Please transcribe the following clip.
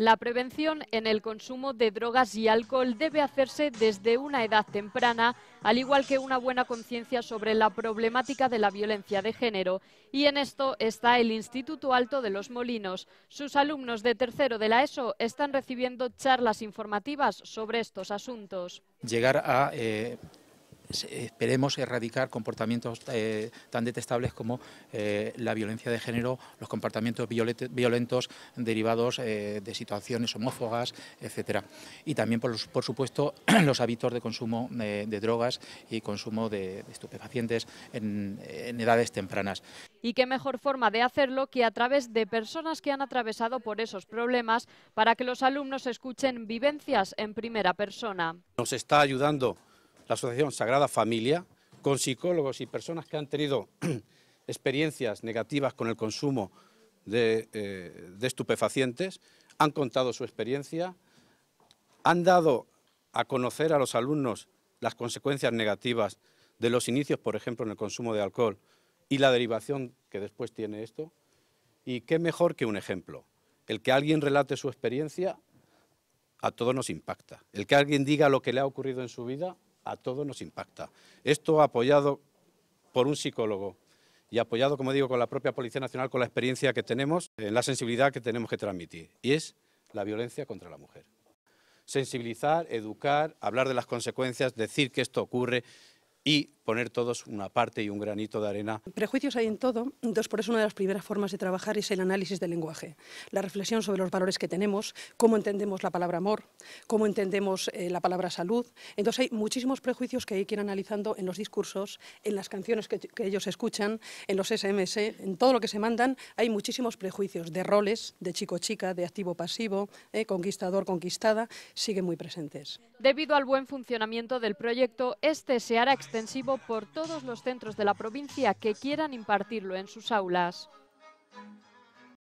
La prevención en el consumo de drogas y alcohol debe hacerse desde una edad temprana, al igual que una buena conciencia sobre la problemática de la violencia de género. Y en esto está el Instituto Alto de los Molinos. Sus alumnos de tercero de la ESO están recibiendo charlas informativas sobre estos asuntos. Llegar a eh, esperemos erradicar comportamientos eh, tan detestables como eh, la violencia de género, los comportamientos violentos derivados eh, de situaciones homófobas, etcétera. Y también, por, supuesto, los hábitos de consumo de, drogas y consumo de, estupefacientes en edades tempranas. Y qué mejor forma de hacerlo que a través de personas que han atravesado por esos problemas para que los alumnos escuchen vivencias en primera persona. Nos está ayudando la Asociación Sagrada Familia, con psicólogos y personas que han tenido experiencias negativas con el consumo eh, de, estupefacientes, han contado su experiencia, han dado a conocer a los alumnos las consecuencias negativas de los inicios, por ejemplo, en el consumo de alcohol y la derivación que después tiene esto. Y qué mejor que un ejemplo. El que alguien relate su experiencia a todos nos impacta. El que alguien diga lo que le ha ocurrido en su vida a todos nos impacta. Esto apoyado por un psicólogo y apoyado, como digo, con la propia Policía Nacional, con la experiencia que tenemos, en la sensibilidad que tenemos que transmitir, y es la violencia contra la mujer. Sensibilizar, educar, hablar de las consecuencias, decir que esto ocurre y poner todos una parte y un granito de arena. Prejuicios hay en todo, entonces por eso una de las primeras formas de trabajar es el análisis del lenguaje, la reflexión sobre los valores que tenemos, cómo entendemos la palabra amor, cómo entendemos eh, la palabra salud. Entonces hay muchísimos prejuicios que hay que ir analizando en los discursos, en las canciones que, ellos escuchan, en los SMS, en todo lo que se mandan, hay muchísimos prejuicios de roles, de chico-chica, de activo-pasivo, eh, conquistador-conquistada, siguen muy presentes. Debido al buen funcionamiento del proyecto, este se hará extensivo por todos los centros de la provincia que quieran impartirlo en sus aulas.